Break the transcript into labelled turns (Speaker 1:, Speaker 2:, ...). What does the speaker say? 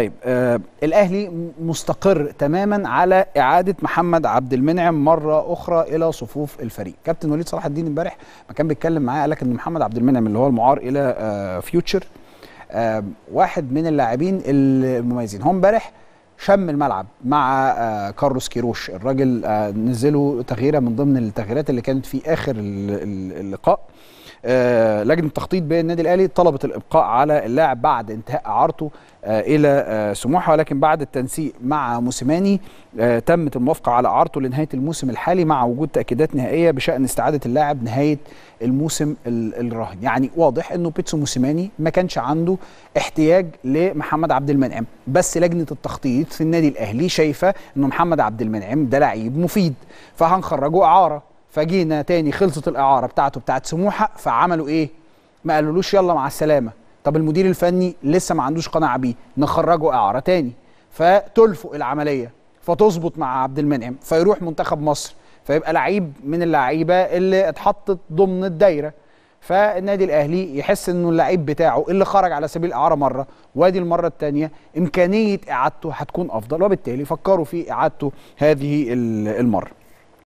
Speaker 1: طيب آه الاهلي مستقر تماما على اعاده محمد عبد المنعم مره اخرى الى صفوف الفريق كابتن وليد صلاح الدين امبارح ما كان بيتكلم معاه قال لك ان محمد عبد المنعم اللي هو المعار الى آه فيوتشر آه واحد من اللاعبين المميزين هو امبارح شم الملعب مع آه كارلوس كيروش الراجل آه نزله تغييره من ضمن التغييرات اللي كانت في اخر اللقاء آه، لجنه التخطيط بالنادي الاهلي طلبت الابقاء على اللاعب بعد انتهاء اعارته آه، الى آه، سموحه ولكن بعد التنسيق مع موسيماني تمت الموافقه على اعارته لنهايه الموسم الحالي مع وجود تاكيدات نهائيه بشان استعاده اللاعب نهايه الموسم الراهن يعني واضح انه بيتسو موسيماني ما كانش عنده احتياج لمحمد عبد المنعم بس لجنه التخطيط في النادي الاهلي شايفه انه محمد عبد المنعم ده لعيب مفيد فهنخرجه اعاره فجينا تاني خلصت الاعاره بتاعته بتاعت سموحه فعملوا ايه؟ ما قالولوش يلا مع السلامه طب المدير الفني لسه ما عندوش قناعه بيه نخرجه اعاره تاني فتلفق العمليه فتظبط مع عبد المنعم فيروح منتخب مصر فيبقى لعيب من اللعيبه اللي اتحطت ضمن الدايره فالنادي الاهلي يحس انه اللعيب بتاعه اللي خرج على سبيل الاعاره مره وادي المره الثانيه امكانيه اعادته هتكون افضل وبالتالي فكروا في اعادته هذه المره